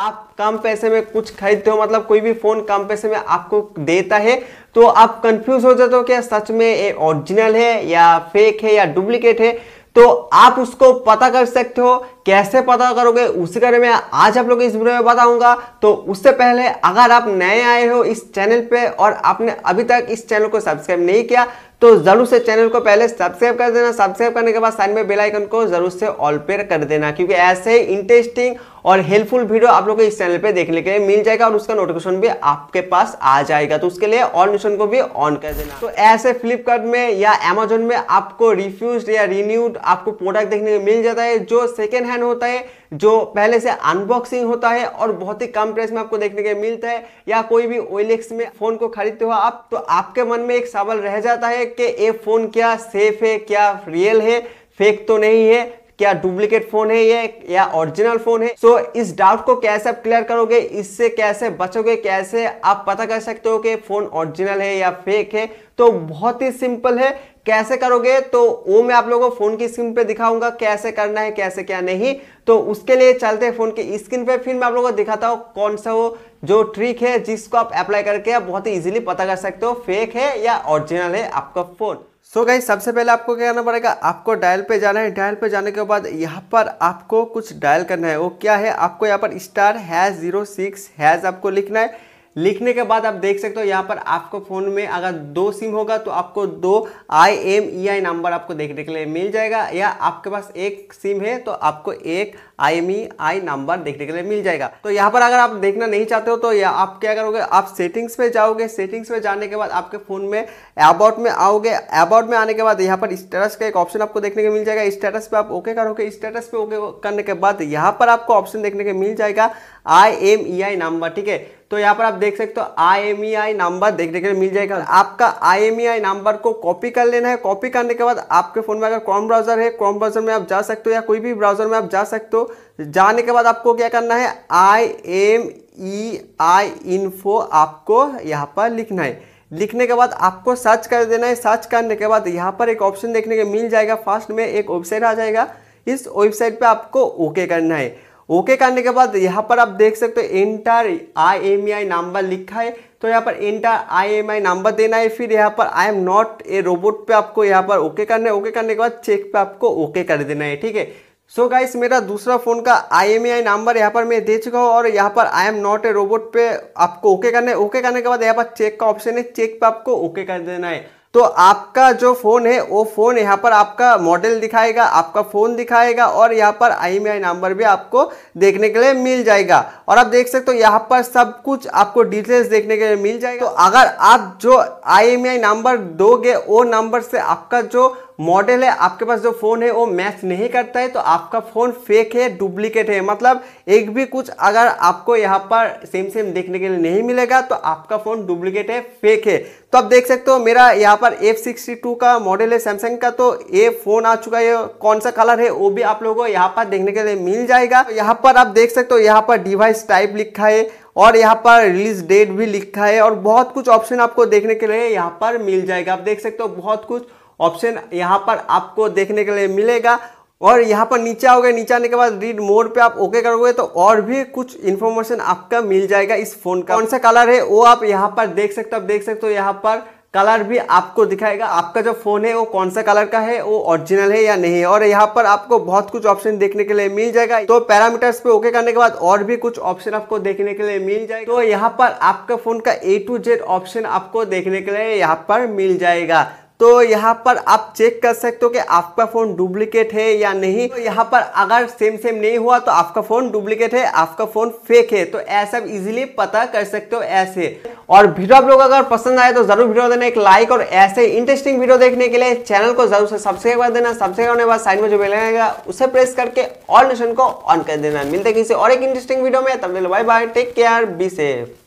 आप कम पैसे में कुछ खरीदते हो मतलब कोई भी फ़ोन कम पैसे में आपको देता है तो आप कंफ्यूज हो जाते हो क्या सच में ये ओरिजिनल है या फेक है या डुप्लीकेट है तो आप उसको पता कर सकते हो कैसे पता करोगे उसके बारे में आज आप लोग इस वीडियो में बताऊंगा तो उससे पहले अगर आप नए आए हो इस चैनल पे और आपने अभी तक इस चैनल को सब्सक्राइब नहीं किया तो जरूर से चैनल को पहले सब्सक्राइब कर देना सब्सक्राइब करने के बाद साइन में बेल आइकन को जरूर से ऑल पेयर कर देना क्योंकि ऐसे ही इंटरेस्टिंग और हेल्पफुल वीडियो आप लोग को इस चैनल पे देखने के लिए मिल जाएगा और उसका नोटिफिकेशन भी आपके पास आ जाएगा तो उसके लिए ऑल नोटिफिकेशन को भी ऑन कर देना तो ऐसे फ्लिपकार्ट में या अमेजोन में आपको रिफ्यूज या रिन्यूड आपको प्रोडक्ट देखने को मिल जाता है जो सेकेंड हैंड होता है जो पहले से अनबॉक्सिंग होता है और बहुत ही कम प्राइस में आपको देखने के मिलता है या कोई भी ओएलएक्स में फ़ोन को खरीदते हो आप तो आपके मन में एक सवाल रह जाता है कि ये फ़ोन क्या सेफ है क्या रियल है फेक तो नहीं है क्या डुप्लीकेट फोन है ये या ओरिजिनल फोन है सो so, इस डाउट को कैसे आप क्लियर करोगे इससे कैसे बचोगे कैसे आप पता कर सकते हो कि फोन ओरिजिनल है या फेक है तो बहुत ही सिंपल है कैसे करोगे तो वो मैं आप लोगों को फोन की स्क्रीन पे दिखाऊंगा कैसे करना है कैसे क्या नहीं तो उसके लिए चलते हैं फोन की स्क्रीन पे फिर मैं आप लोगों को दिखाता हूँ कौन सा वो जो ट्रिक है जिसको आप अप्लाई करके आप बहुत ही इजीली पता कर सकते हो फेक है या ओरिजिनल है आपका फोन सो so गई सबसे पहले आपको क्या करना पड़ेगा आपको डायल पे जाना है डायल पे जाने के बाद यहाँ पर आपको कुछ डायल करना है वो क्या है आपको यहाँ पर star hash zero six hash आपको लिखना है लिखने के बाद आप देख सकते हो यहाँ पर आपको फ़ोन में अगर दो सिम होगा तो आपको दो I M E I number आपको देखने के लिए मिल जाएगा या आपके पास एक सिम है तो आपको एक I M E I number देखने के लिए मिल जाएगा तो यहाँ पर अगर आप देखना नहीं चाहते हो तो या आप क्या करोगे आप सेटिंग्स पे जाओगे सेटिंग्स पे जाने के बाद आपके फ़ोन में अबाउट में आओगे अबाउट में आने के बाद यहाँ पर स्टेटस का एक ऑप्शन आपको देखने को मिल जाएगा स्टेटस पे आप ओके करोगे स्टेटस पे ओके करने के बाद यहाँ पर आपको ऑप्शन देखने को मिल जाएगा I M E I number ठीक है तो यहाँ पर आप देख सकते हो आई नंबर देखने के लिए मिल जाएगा आपका आई नंबर e को कॉपी कर लेना है कॉपी करने के बाद आपके फ़ोन में अगर कॉम ब्राउज़र है क्रोम ब्राउज़र में आप जा सकते हो या कोई भी ब्राउज़र में आप जा सकते हो जाने के बाद आपको क्या करना है I M E I info आपको यहाँ पर लिखना है लिखने के बाद आपको सर्च कर देना है सर्च करने के बाद यहाँ पर एक ऑप्शन देखने के मिल जाएगा फर्स्ट में एक वेबसाइट आ जाएगा इस वेबसाइट पे आपको ओके करना है ओके करने के बाद यहाँ पर आप देख सकते हो enter I M I number लिखा है तो यहाँ पर enter I M I number देना है फिर यहाँ पर I am not a robot पे आपको यहाँ पर ओके करना है ओके करने के बाद चेक पे आपको ओके कर देना है ठीक है सो गाइस मेरा दूसरा फ़ोन का आई एम आई नंबर यहाँ पर मैं दे चुका हूँ और यहाँ पर I am not a robot पे आपको ओके करना है ओके करने के बाद यहाँ पर चेक का ऑप्शन है चेक पे आपको ओके कर देना है तो आपका जो फ़ोन है वो फ़ोन यहाँ पर आपका मॉडल दिखाएगा आपका फ़ोन दिखाएगा और यहाँ पर आई नंबर भी आपको देखने के लिए मिल जाएगा और आप देख सकते हो यहाँ पर सब कुछ आपको डिटेल्स देखने के लिए मिल जाएगा तो अगर आप जो आई नंबर दोगे वो नंबर से आपका जो मॉडल है आपके पास जो फ़ोन है वो मैच नहीं करता है तो आपका फ़ोन फेक है डुप्लीकेट है मतलब एक भी कुछ अगर आपको यहाँ पर सेम सेम देखने के लिए नहीं मिलेगा तो आपका फ़ोन डुप्लीकेट है फेक है तो आप देख सकते हो मेरा यहाँ पर F62 का मॉडल है सैमसंग का तो ये फ़ोन आ चुका है कौन सा कलर है वो भी आप लोगों को यहाँ पर देखने के लिए मिल जाएगा तो यहाँ पर आप देख सकते हो यहाँ पर डिवाइस टाइप लिखा है और यहाँ पर रिलीज डेट भी लिखा है और बहुत कुछ ऑप्शन आपको देखने के लिए यहाँ पर मिल जाएगा आप देख सकते हो बहुत कुछ ऑप्शन यहाँ पर आपको देखने के लिए मिलेगा और यहाँ पर नीचे आओगे नीचे आने के बाद रीड मोड पे आप ओके करोगे तो और भी कुछ इन्फॉर्मेशन आपका मिल जाएगा इस फोन का कौन सा कलर है वो आप यहाँ पर देख सकते हो आप देख सकते हो यहाँ पर कलर भी आपको दिखाएगा आपका जो फ़ोन है वो कौन सा कलर का है वो ओरिजिनल है या नहीं है और यहाँ पर आपको बहुत कुछ ऑप्शन देखने के लिए मिल जाएगा तो पैरामीटर्स पे ओके करने के बाद और भी कुछ ऑप्शन आपको देखने के लिए मिल जाएगा तो यहाँ पर आपका फ़ोन का ए टू जेड ऑप्शन आपको देखने के लिए यहाँ पर मिल जाएगा तो यहाँ पर आप चेक कर सकते हो कि आपका फ़ोन डुप्लीकेट है या नहीं तो यहाँ पर अगर सेम सेम नहीं हुआ तो आपका फ़ोन डुप्लीकेट है आपका फ़ोन फेक है तो ऐसा आप इजीली पता कर सकते हो ऐसे और वीडियो आप लोग अगर पसंद आए तो ज़रूर वीडियो देना एक लाइक और ऐसे इंटरेस्टिंग वीडियो देखने के लिए चैनल को जरूर से सब्सक्राइब कर देना सब्सक्राइब करने के बाद साइड में जो बेल आएगा उसे प्रेस करके ऑल नेशन को ऑन कर देना मिलते किसी और एक इंटरेस्टिंग वीडियो में तब bye bye take care be safe